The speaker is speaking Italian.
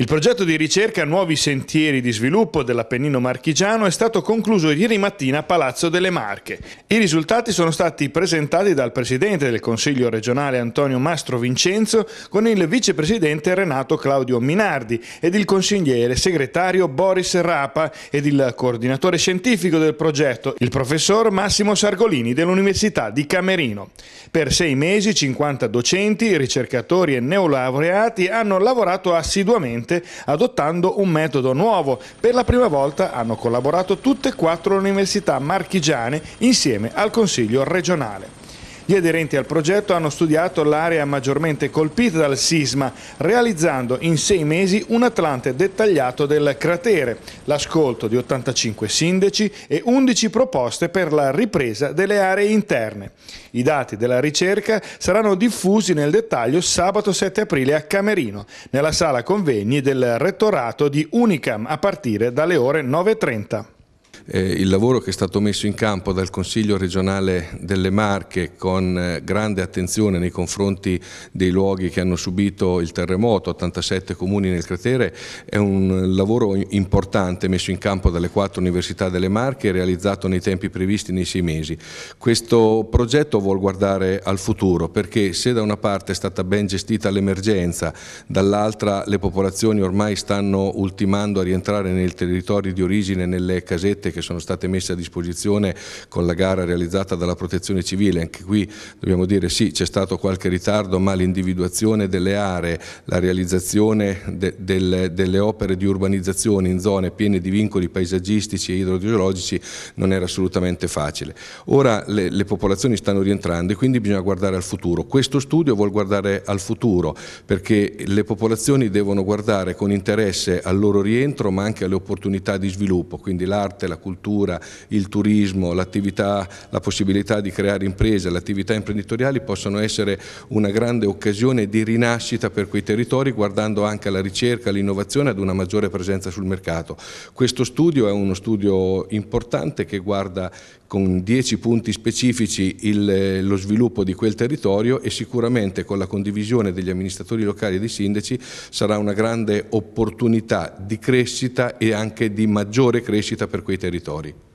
Il progetto di ricerca Nuovi sentieri di sviluppo dell'Appennino marchigiano è stato concluso ieri mattina a Palazzo delle Marche. I risultati sono stati presentati dal presidente del Consiglio regionale Antonio Mastro Vincenzo con il vicepresidente Renato Claudio Minardi ed il consigliere segretario Boris Rapa ed il coordinatore scientifico del progetto, il professor Massimo Sargolini dell'Università di Camerino. Per sei mesi 50 docenti, ricercatori e neolaureati hanno lavorato assiduamente recente adottando un metodo nuovo. Per la prima volta hanno collaborato tutte e quattro le università marchigiane insieme al Consiglio regionale. Gli aderenti al progetto hanno studiato l'area maggiormente colpita dal sisma, realizzando in sei mesi un atlante dettagliato del cratere, l'ascolto di 85 sindaci e 11 proposte per la ripresa delle aree interne. I dati della ricerca saranno diffusi nel dettaglio sabato 7 aprile a Camerino, nella sala convegni del rettorato di Unicam a partire dalle ore 9.30 eh, il lavoro che è stato messo in campo dal Consiglio regionale delle Marche con eh, grande attenzione nei confronti dei luoghi che hanno subito il terremoto, 87 comuni nel cratere, è un lavoro importante messo in campo dalle quattro università delle Marche e realizzato nei tempi previsti nei sei mesi. Questo progetto vuol guardare al futuro perché se da una parte è stata ben gestita l'emergenza, dall'altra le popolazioni ormai stanno ultimando a rientrare nei territori di origine, nelle casette reti che sono state messe a disposizione con la gara realizzata dalla protezione civile, anche qui dobbiamo dire sì c'è stato qualche ritardo ma l'individuazione delle aree, la realizzazione de, delle, delle, opere di urbanizzazione in zone piene di vincoli paesaggistici e idrogeologici non era assolutamente facile. Ora le, le popolazioni stanno rientrando e quindi bisogna guardare al futuro. Questo studio vuol guardare al futuro perché le popolazioni devono guardare con interesse al loro rientro ma anche alle opportunità di sviluppo, quindi l'arte, la cultura, il turismo, la possibilità di creare imprese, le attività imprenditoriali possono essere una grande occasione di rinascita per quei territori guardando anche alla ricerca, all'innovazione, e ad una maggiore presenza sul mercato. Questo studio è uno studio importante che guarda con dieci punti specifici il, eh, lo sviluppo di quel territorio e sicuramente con la condivisione degli amministratori locali e dei sindaci sarà una grande opportunità di crescita e anche di maggiore crescita per quei territori territori.